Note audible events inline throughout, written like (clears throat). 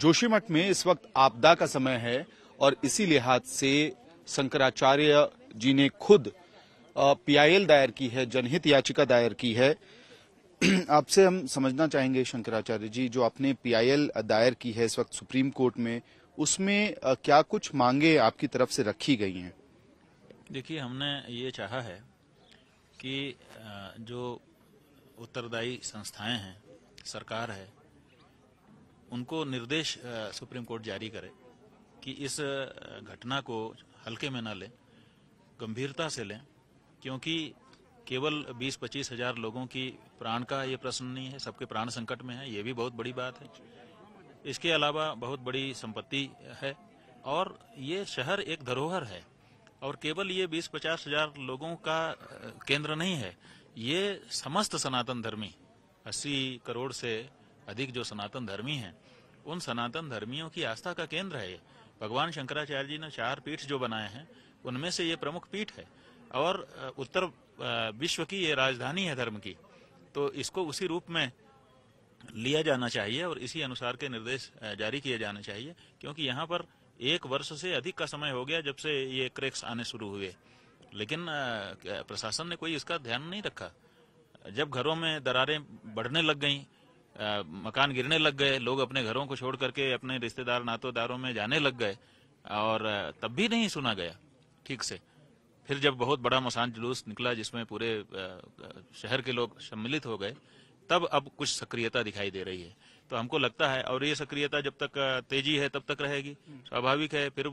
जोशीमठ में इस वक्त आपदा का समय है और इसी लिहाज से शंकराचार्य जी ने खुद पीआईएल दायर की है जनहित याचिका दायर की है (clears throat) आपसे हम समझना चाहेंगे शंकराचार्य जी जो आपने पीआईएल दायर की है इस वक्त सुप्रीम कोर्ट में उसमें क्या कुछ मांगे आपकी तरफ से रखी गई हैं देखिए हमने ये चाहा है कि जो उत्तरदायी संस्थाएं हैं सरकार है उनको निर्देश सुप्रीम कोर्ट जारी करे कि इस घटना को हल्के में न लें गंभीरता से लें क्योंकि केवल 20-25 हजार लोगों की प्राण का ये प्रश्न नहीं है सबके प्राण संकट में है ये भी बहुत बड़ी बात है इसके अलावा बहुत बड़ी संपत्ति है और ये शहर एक धरोहर है और केवल ये 20-50 हजार लोगों का केंद्र नहीं है ये समस्त सनातन धर्मी 80 करोड़ से अधिक जो सनातन धर्मी हैं उन सनातन धर्मियों की आस्था का केंद्र है ये भगवान शंकराचार्य जी ने चार पीठ जो बनाए हैं उनमें से ये प्रमुख पीठ है और उत्तर विश्व की ये राजधानी है धर्म की तो इसको उसी रूप में लिया जाना चाहिए और इसी अनुसार के निर्देश जारी किए जाने चाहिए क्योंकि यहाँ पर एक वर्ष से अधिक का समय हो गया जब से ये क्रेक्स आने शुरू हुए लेकिन प्रशासन ने कोई इसका ध्यान नहीं रखा जब घरों में दरारें बढ़ने लग गईं मकान गिरने लग गए लोग अपने घरों को छोड़ करके अपने रिश्तेदार नातोदारों में जाने लग गए और तब भी नहीं सुना गया ठीक से फिर जब बहुत बड़ा मसान जुलूस निकला जिसमें पूरे शहर के लोग सम्मिलित हो गए तब अब कुछ सक्रियता दिखाई दे रही है तो हमको लगता है और ये सक्रियता जब तक तेजी है तब तक रहेगी स्वाभाविक है फिर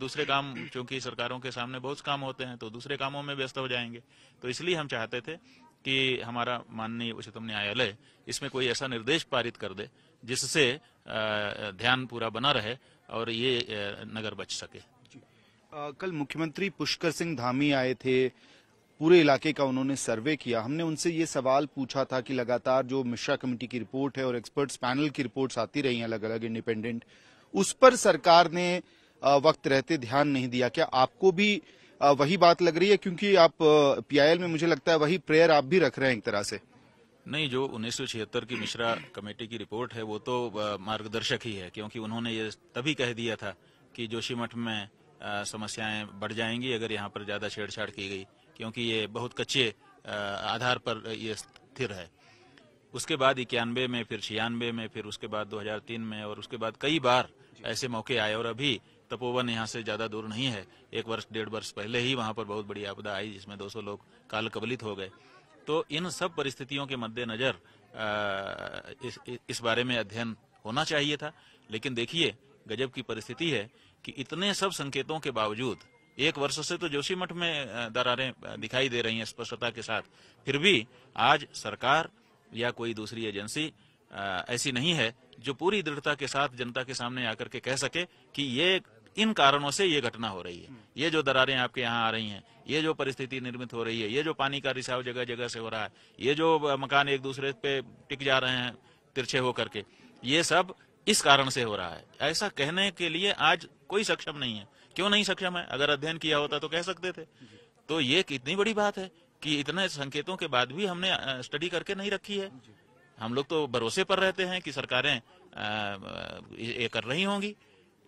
दूसरे काम चूंकि सरकारों के सामने बहुत काम होते हैं तो दूसरे कामों में व्यस्त हो जाएंगे तो इसलिए हम चाहते थे कि हमारा माननीय उच्चतम न्यायालय इसमें कोई ऐसा निर्देश पारित कर दे जिससे ध्यान पूरा बना रहे और ये नगर बच सके आ, कल मुख्यमंत्री पुष्कर सिंह धामी आए थे पूरे इलाके का उन्होंने सर्वे किया हमने उनसे ये सवाल पूछा था कि लगातार जो मिश्रा कमेटी की रिपोर्ट है और एक्सपर्ट्स पैनल की रिपोर्ट्स आती रही हैं अलग अलग इंडिपेंडेंट उस पर सरकार ने वक्त रहते ध्यान नहीं दिया क्या आपको भी वही बात लग रही है क्योंकि आप पीआईएल में मुझे लगता है वही प्रेयर आप भी रख रहे हैं एक तरह से नहीं जो उन्नीस की मिश्रा कमेटी की रिपोर्ट है वो तो मार्गदर्शक ही है क्योंकि उन्होंने ये तभी कह दिया था कि जोशीमठ में समस्याएं बढ़ जाएंगी अगर यहाँ पर ज्यादा छेड़छाड़ की गई क्योंकि ये बहुत कच्चे आधार पर ये स्थिर है उसके बाद इक्यानवे में फिर छियानवे में फिर उसके बाद 2003 में और उसके बाद कई बार ऐसे मौके आए और अभी तपोवन यहाँ से ज़्यादा दूर नहीं है एक वर्ष डेढ़ वर्ष पहले ही वहां पर बहुत बड़ी आपदा आई जिसमें 200 लोग काल कबलित हो गए तो इन सब परिस्थितियों के मद्देनज़र इस, इस बारे में अध्ययन होना चाहिए था लेकिन देखिए गजब की परिस्थिति है कि इतने सब संकेतों के बावजूद एक वर्ष से तो जोशी मठ में दरारें दिखाई दे रही हैं स्पष्टता के साथ फिर भी आज सरकार या कोई दूसरी एजेंसी ऐसी नहीं है जो पूरी दृढ़ता के साथ जनता के सामने आकर के कह सके कि ये इन कारणों से ये घटना हो रही है ये जो दरारें आपके यहाँ आ रही हैं ये जो परिस्थिति निर्मित हो रही है ये जो पानी का रिसाव जगह जगह से हो रहा है ये जो मकान एक दूसरे पे टिक जा रहे हैं तिरछे होकर के ये सब इस कारण से हो रहा है ऐसा कहने के लिए आज कोई सक्षम नहीं है क्यों नहीं सक्षम है अगर अध्ययन किया होता तो कह सकते थे तो ये कितनी बड़ी बात है कि इतने संकेतों के बाद भी हमने स्टडी करके नहीं रखी है हम लोग तो भरोसे पर रहते हैं कि सरकारें ये कर रही होंगी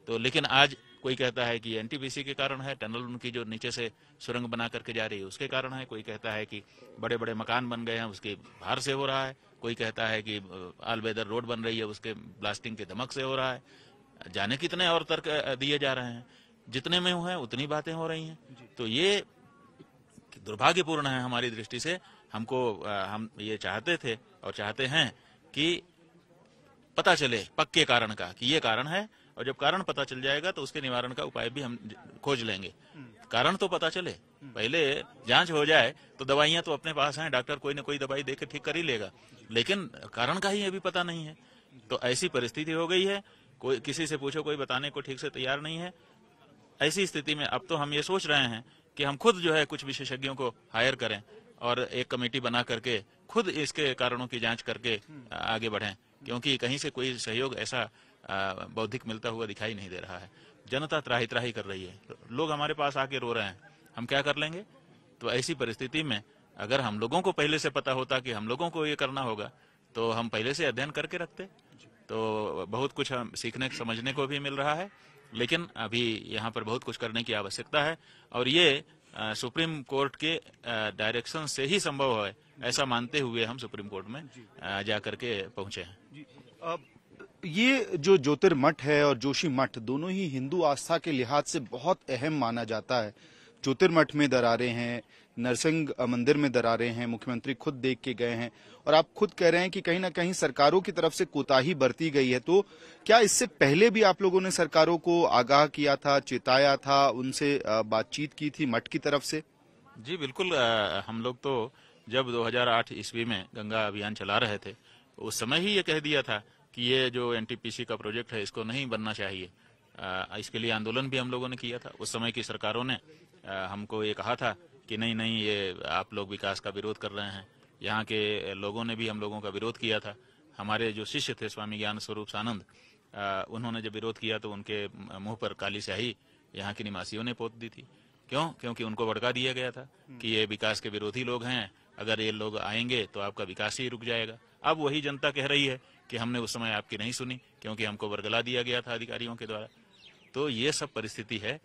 तो लेकिन आज कोई कहता है कि एनटीपीसी के कारण है टनल उनकी जो नीचे से सुरंग बना करके जा रही है उसके कारण है कोई कहता है कि बड़े बड़े मकान बन गए हैं उसके भार से हो रहा है कोई कहता है कि आलवेदर रोड बन रही है उसके ब्लास्टिंग के धमक से हो रहा है जाने कितने और तर्क दिए जा रहे हैं जितने में हुए उतनी बातें हो रही हैं तो ये दुर्भाग्यपूर्ण है हमारी दृष्टि से हमको हम ये चाहते थे और चाहते हैं कि पता चले पक्के कारण का कि ये कारण है और जब कारण पता चल जाएगा तो उसके निवारण का उपाय भी हम खोज लेंगे कारण तो पता चले पहले जांच हो जाए तो दवाइयां तो अपने पास हैं डॉक्टर कोई ना कोई दवाई देकर ठीक कर ही लेगा लेकिन कारण का ही अभी पता नहीं है तो ऐसी परिस्थिति हो गई है कोई किसी से पूछो कोई बताने को ठीक से तैयार नहीं है ऐसी स्थिति में अब तो हम ये सोच रहे हैं कि हम खुद जो है कुछ विशेषज्ञों को हायर करें और एक कमेटी बना करके खुद इसके कारणों की जांच करके आगे बढ़ें क्योंकि कहीं से कोई सहयोग ऐसा बौद्धिक मिलता हुआ दिखाई नहीं दे रहा है जनता त्राही त्राही कर रही है लोग हमारे पास आके रो रहे हैं हम क्या कर लेंगे तो ऐसी परिस्थिति में अगर हम लोगों को पहले से पता होता कि हम लोगों को ये करना होगा तो हम पहले से अध्ययन करके रखते तो बहुत कुछ हम सीखने समझने को भी मिल रहा है लेकिन अभी यहाँ पर बहुत कुछ करने की आवश्यकता है और ये सुप्रीम कोर्ट के डायरेक्शन से ही संभव है ऐसा मानते हुए हम सुप्रीम कोर्ट में जाकर जा करके पहुंचे हैं ये जो ज्योतिर्मठ है और जोशी मठ दोनों ही हिंदू आस्था के लिहाज से बहुत अहम माना जाता है ज्योतिर्मठ में दरारे हैं नरसिंह मंदिर में दरारे हैं मुख्यमंत्री खुद देख के गए हैं और आप खुद कह रहे हैं कि कहीं ना कहीं सरकारों की तरफ से कोताही बरती गई है तो क्या इससे पहले भी आप लोगों ने सरकारों को आगाह किया था चेताया था उनसे बातचीत की थी मठ की तरफ से जी बिल्कुल हम लोग तो जब 2008 ईस्वी में गंगा अभियान चला रहे थे उस समय ही ये कह दिया था कि ये जो एनटीपीसी का प्रोजेक्ट है इसको नहीं बनना चाहिए आ, इसके लिए आंदोलन भी हम लोगों ने किया था उस समय की सरकारों ने आ, हमको ये कहा था कि नहीं नहीं ये आप लोग विकास का विरोध कर रहे हैं यहाँ के लोगों ने भी हम लोगों का विरोध किया था हमारे जो शिष्य थे स्वामी ज्ञान स्वरूप सानंद उन्होंने जब विरोध किया तो उनके मुंह पर काली स्याही यहाँ की निवासियों ने पोत दी थी क्यों क्योंकि उनको भड़का दिया गया था कि ये विकास के विरोधी लोग हैं अगर ये लोग आएंगे तो आपका विकास ही रुक जाएगा अब वही जनता कह रही है कि हमने उस समय आपकी नहीं सुनी क्योंकि हमको बरगला दिया गया था अधिकारियों के द्वारा तो ये सब परिस्थिति है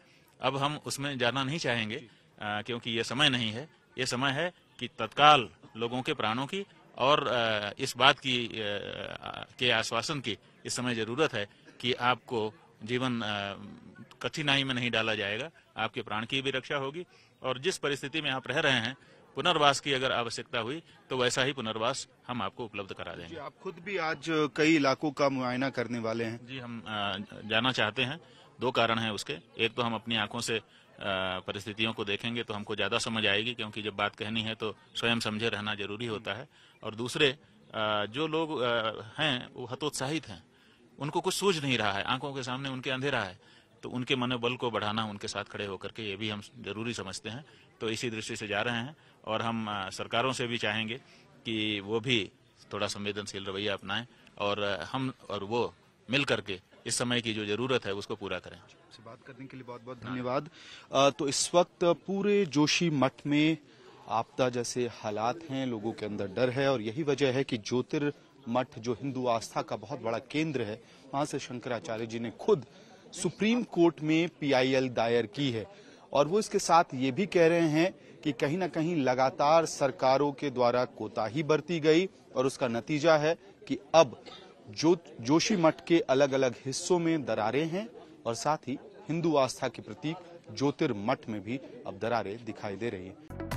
अब हम उसमें जाना नहीं चाहेंगे आ, क्योंकि ये समय नहीं है ये समय है कि तत्काल लोगों के प्राणों की और आ, इस बात की आ, के आश्वासन की इस समय जरूरत है कि आपको जीवन कठिनाई में नहीं डाला जाएगा आपके प्राण की भी रक्षा होगी और जिस परिस्थिति में आप रह रहे हैं पुनर्वास की अगर आवश्यकता हुई तो वैसा ही पुनर्वास हम आपको उपलब्ध करा देंगे आप खुद भी आज कई इलाकों का मुआयना करने वाले हैं जी हम जाना चाहते हैं दो कारण हैं उसके एक तो हम अपनी आंखों से परिस्थितियों को देखेंगे तो हमको ज्यादा समझ आएगी क्योंकि जब बात कहनी है तो स्वयं समझे रहना जरूरी होता है और दूसरे जो लोग हैं वो हतोत्साहित हैं उनको कुछ सूझ नहीं रहा है आंखों के सामने उनके अंधेरा है तो उनके मनोबल को बढ़ाना उनके साथ खड़े होकर के ये भी हम जरूरी समझते हैं तो इसी दृष्टि से जा रहे हैं और हम सरकारों से भी चाहेंगे कि वो भी थोड़ा संवेदनशील रवैया अपनाएं और हम और वो मिल करके इस समय की जो जरूरत है उसको पूरा करें से बात करने के लिए बहुत बहुत हाँ। धन्यवाद तो इस वक्त पूरे जोशी मठ में आपदा जैसे हालात हैं लोगों के अंदर डर है और यही वजह है कि ज्योतिर्मठ जो हिंदू आस्था का बहुत बड़ा केंद्र है वहां से शंकराचार्य जी ने खुद सुप्रीम कोर्ट में पीआईएल दायर की है और वो इसके साथ ये भी कह रहे हैं कि कहीं ना कहीं लगातार सरकारों के द्वारा कोताही बरती गई और उसका नतीजा है कि अब जो जोशी मठ के अलग अलग हिस्सों में दरारें हैं और साथ ही हिंदू आस्था के प्रतीक ज्योतिर्मठ में भी अब दरारें दिखाई दे रही है